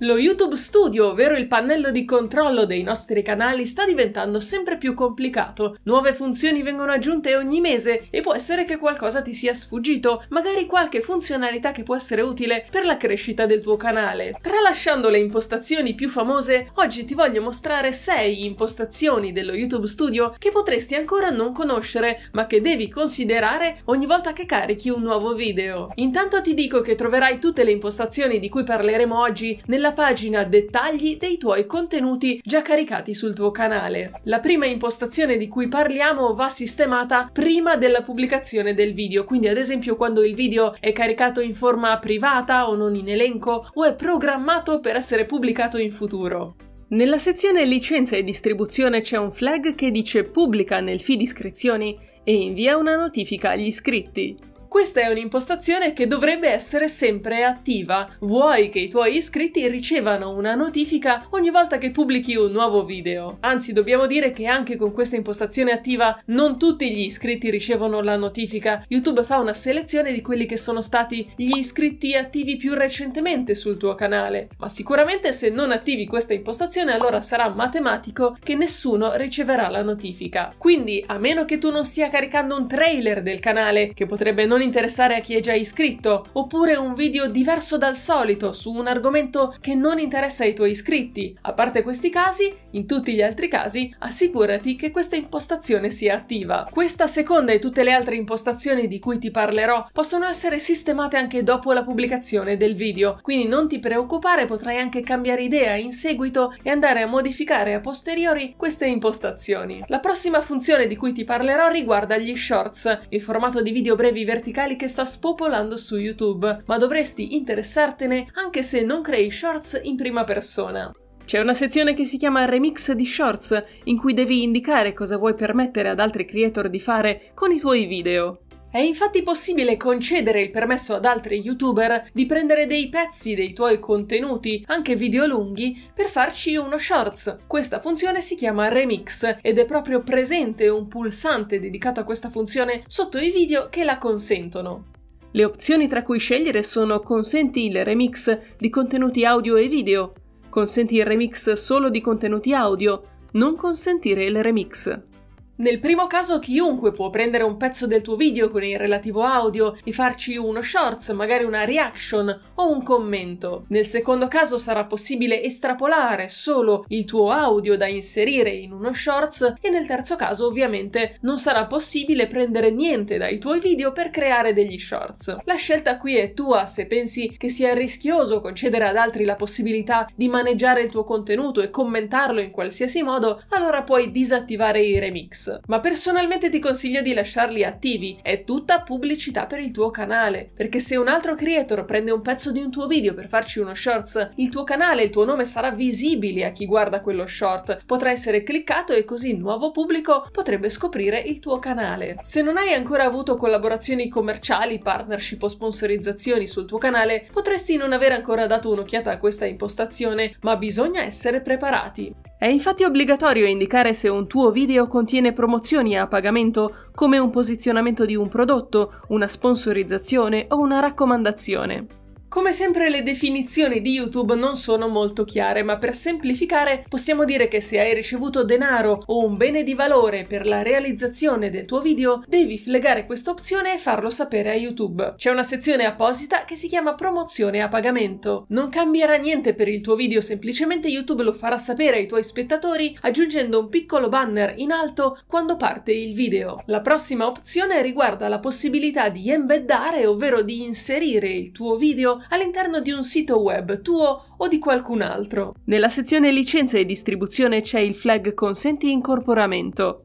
Lo YouTube Studio, ovvero il pannello di controllo dei nostri canali, sta diventando sempre più complicato. Nuove funzioni vengono aggiunte ogni mese e può essere che qualcosa ti sia sfuggito, magari qualche funzionalità che può essere utile per la crescita del tuo canale. Tralasciando le impostazioni più famose, oggi ti voglio mostrare 6 impostazioni dello YouTube Studio che potresti ancora non conoscere, ma che devi considerare ogni volta che carichi un nuovo video. Intanto ti dico che troverai tutte le impostazioni di cui parleremo oggi nella nella pagina dettagli dei tuoi contenuti già caricati sul tuo canale. La prima impostazione di cui parliamo va sistemata prima della pubblicazione del video, quindi ad esempio quando il video è caricato in forma privata o non in elenco o è programmato per essere pubblicato in futuro. Nella sezione licenza e distribuzione c'è un flag che dice pubblica nel feed iscrizioni e invia una notifica agli iscritti. Questa è un'impostazione che dovrebbe essere sempre attiva. Vuoi che i tuoi iscritti ricevano una notifica ogni volta che pubblichi un nuovo video. Anzi, dobbiamo dire che anche con questa impostazione attiva non tutti gli iscritti ricevono la notifica. YouTube fa una selezione di quelli che sono stati gli iscritti attivi più recentemente sul tuo canale. Ma sicuramente se non attivi questa impostazione allora sarà matematico che nessuno riceverà la notifica. Quindi, a meno che tu non stia caricando un trailer del canale, che potrebbe non interessare a chi è già iscritto, oppure un video diverso dal solito su un argomento che non interessa ai tuoi iscritti. A parte questi casi, in tutti gli altri casi, assicurati che questa impostazione sia attiva. Questa seconda e tutte le altre impostazioni di cui ti parlerò possono essere sistemate anche dopo la pubblicazione del video, quindi non ti preoccupare, potrai anche cambiare idea in seguito e andare a modificare a posteriori queste impostazioni. La prossima funzione di cui ti parlerò riguarda gli shorts, il formato di video brevi verticali verticali che sta spopolando su YouTube, ma dovresti interessartene anche se non crei shorts in prima persona. C'è una sezione che si chiama Remix di Shorts, in cui devi indicare cosa vuoi permettere ad altri creator di fare con i tuoi video. È infatti possibile concedere il permesso ad altri youtuber di prendere dei pezzi dei tuoi contenuti, anche video lunghi, per farci uno shorts. Questa funzione si chiama remix ed è proprio presente un pulsante dedicato a questa funzione sotto i video che la consentono. Le opzioni tra cui scegliere sono consenti il remix di contenuti audio e video, consenti il remix solo di contenuti audio, non consentire il remix. Nel primo caso chiunque può prendere un pezzo del tuo video con il relativo audio e farci uno shorts, magari una reaction o un commento. Nel secondo caso sarà possibile estrapolare solo il tuo audio da inserire in uno shorts e nel terzo caso ovviamente non sarà possibile prendere niente dai tuoi video per creare degli shorts. La scelta qui è tua se pensi che sia rischioso concedere ad altri la possibilità di maneggiare il tuo contenuto e commentarlo in qualsiasi modo, allora puoi disattivare i remix ma personalmente ti consiglio di lasciarli attivi, è tutta pubblicità per il tuo canale, perché se un altro creator prende un pezzo di un tuo video per farci uno shorts, il tuo canale, il tuo nome sarà visibile a chi guarda quello short, potrà essere cliccato e così il nuovo pubblico potrebbe scoprire il tuo canale. Se non hai ancora avuto collaborazioni commerciali, partnership o sponsorizzazioni sul tuo canale, potresti non aver ancora dato un'occhiata a questa impostazione, ma bisogna essere preparati. È infatti obbligatorio indicare se un tuo video contiene promozioni a pagamento come un posizionamento di un prodotto, una sponsorizzazione o una raccomandazione. Come sempre le definizioni di YouTube non sono molto chiare, ma per semplificare possiamo dire che se hai ricevuto denaro o un bene di valore per la realizzazione del tuo video, devi flegare questa opzione e farlo sapere a YouTube. C'è una sezione apposita che si chiama promozione a pagamento. Non cambierà niente per il tuo video, semplicemente YouTube lo farà sapere ai tuoi spettatori aggiungendo un piccolo banner in alto quando parte il video. La prossima opzione riguarda la possibilità di embeddare, ovvero di inserire il tuo video all'interno di un sito web tuo o di qualcun altro. Nella sezione licenza e distribuzione c'è il flag consenti incorporamento.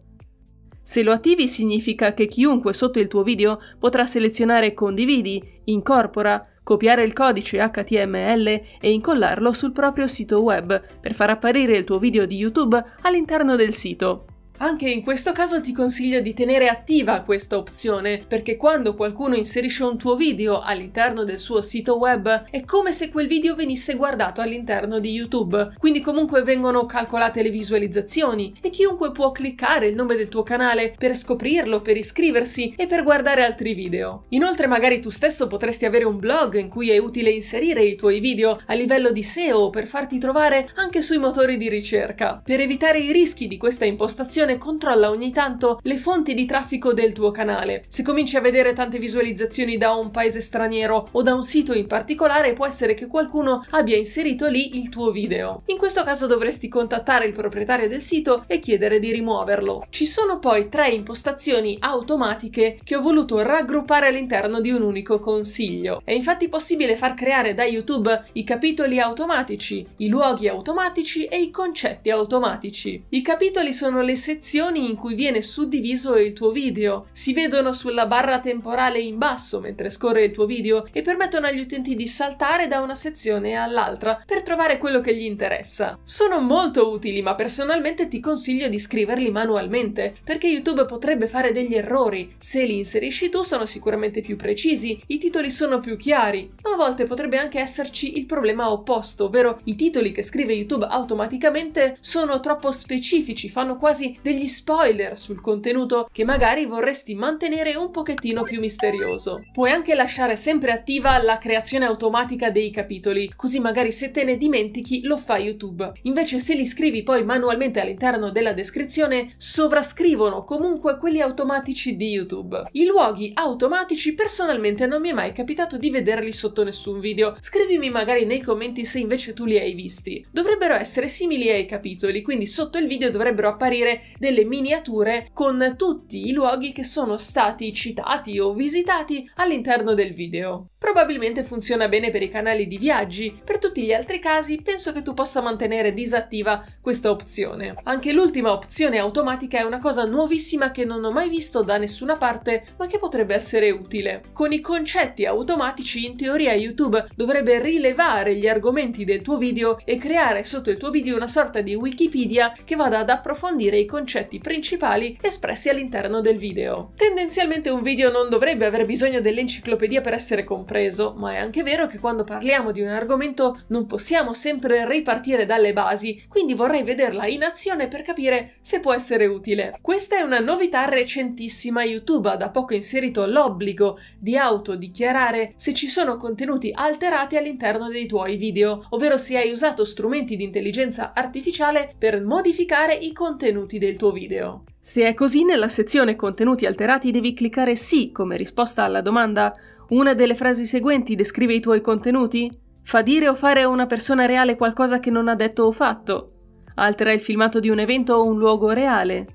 Se lo attivi significa che chiunque sotto il tuo video potrà selezionare condividi, incorpora, copiare il codice HTML e incollarlo sul proprio sito web per far apparire il tuo video di YouTube all'interno del sito. Anche in questo caso ti consiglio di tenere attiva questa opzione, perché quando qualcuno inserisce un tuo video all'interno del suo sito web è come se quel video venisse guardato all'interno di YouTube, quindi comunque vengono calcolate le visualizzazioni e chiunque può cliccare il nome del tuo canale per scoprirlo, per iscriversi e per guardare altri video. Inoltre magari tu stesso potresti avere un blog in cui è utile inserire i tuoi video a livello di SEO per farti trovare anche sui motori di ricerca. Per evitare i rischi di questa impostazione applicazione controlla ogni tanto le fonti di traffico del tuo canale. Se cominci a vedere tante visualizzazioni da un paese straniero o da un sito in particolare, può essere che qualcuno abbia inserito lì il tuo video. In questo caso dovresti contattare il proprietario del sito e chiedere di rimuoverlo. Ci sono poi tre impostazioni automatiche che ho voluto raggruppare all'interno di un unico consiglio. È infatti possibile far creare da YouTube i capitoli automatici, i luoghi automatici e i concetti automatici. I capitoli sono le serie sezioni in cui viene suddiviso il tuo video. Si vedono sulla barra temporale in basso mentre scorre il tuo video e permettono agli utenti di saltare da una sezione all'altra per trovare quello che gli interessa. Sono molto utili, ma personalmente ti consiglio di scriverli manualmente, perché YouTube potrebbe fare degli errori. Se li inserisci tu sono sicuramente più precisi, i titoli sono più chiari, ma a volte potrebbe anche esserci il problema opposto, ovvero i titoli che scrive YouTube automaticamente sono troppo specifici, fanno quasi degli spoiler sul contenuto che magari vorresti mantenere un pochettino più misterioso. Puoi anche lasciare sempre attiva la creazione automatica dei capitoli, così magari se te ne dimentichi lo fa YouTube. Invece se li scrivi poi manualmente all'interno della descrizione, sovrascrivono comunque quelli automatici di YouTube. I luoghi automatici personalmente non mi è mai capitato di vederli sotto nessun video. Scrivimi magari nei commenti se invece tu li hai visti. Dovrebbero essere simili ai capitoli, quindi sotto il video dovrebbero apparire delle miniature con tutti i luoghi che sono stati citati o visitati all'interno del video. Probabilmente funziona bene per i canali di viaggi, per tutti gli altri casi penso che tu possa mantenere disattiva questa opzione. Anche l'ultima opzione automatica è una cosa nuovissima che non ho mai visto da nessuna parte, ma che potrebbe essere utile. Con i concetti automatici in teoria YouTube dovrebbe rilevare gli argomenti del tuo video e creare sotto il tuo video una sorta di Wikipedia che vada ad approfondire i concetti concetti principali espressi all'interno del video. Tendenzialmente un video non dovrebbe aver bisogno dell'enciclopedia per essere compreso, ma è anche vero che quando parliamo di un argomento non possiamo sempre ripartire dalle basi, quindi vorrei vederla in azione per capire se può essere utile. Questa è una novità recentissima, YouTube ha da poco inserito l'obbligo di autodichiarare se ci sono contenuti alterati all'interno dei tuoi video, ovvero se hai usato strumenti di intelligenza artificiale per modificare i contenuti dei del tuo video. Se è così, nella sezione contenuti alterati devi cliccare sì come risposta alla domanda una delle frasi seguenti descrive i tuoi contenuti? Fa dire o fare a una persona reale qualcosa che non ha detto o fatto? Altera il filmato di un evento o un luogo reale?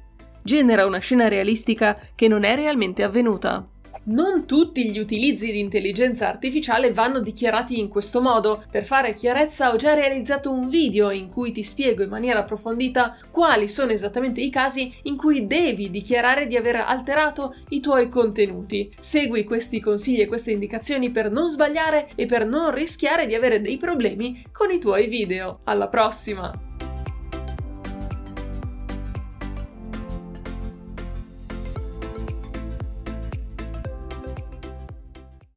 Genera una scena realistica che non è realmente avvenuta? Non tutti gli utilizzi di intelligenza artificiale vanno dichiarati in questo modo. Per fare chiarezza ho già realizzato un video in cui ti spiego in maniera approfondita quali sono esattamente i casi in cui devi dichiarare di aver alterato i tuoi contenuti. Segui questi consigli e queste indicazioni per non sbagliare e per non rischiare di avere dei problemi con i tuoi video. Alla prossima!